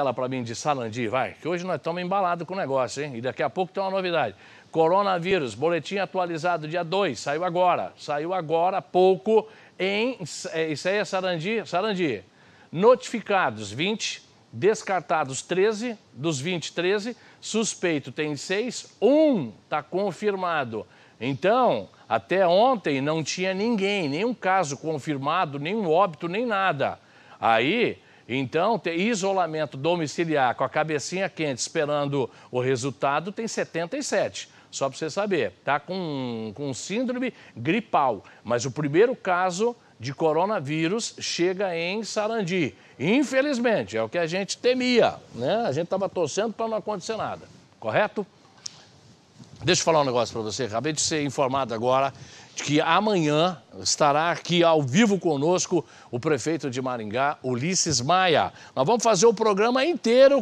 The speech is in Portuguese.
aquela para mim de Sarandi, vai, que hoje nós estamos embalados com o negócio, hein? E daqui a pouco tem uma novidade. Coronavírus, boletim atualizado dia 2, saiu agora. Saiu agora há pouco em. É, isso aí é Sarandi? Sarandi. Notificados 20, descartados 13, dos 20, 13, suspeito tem 6, 1 está confirmado. Então, até ontem não tinha ninguém, nenhum caso confirmado, nenhum óbito, nem nada. Aí então, ter isolamento domiciliar com a cabecinha quente esperando o resultado tem 77. Só para você saber, tá com, com síndrome gripal. Mas o primeiro caso de coronavírus chega em Sarandi. Infelizmente, é o que a gente temia, né? A gente estava torcendo para não acontecer nada, correto? Deixa eu falar um negócio para você. Acabei de ser informado agora de que amanhã estará aqui ao vivo conosco o prefeito de Maringá, Ulisses Maia. Nós vamos fazer o programa inteiro.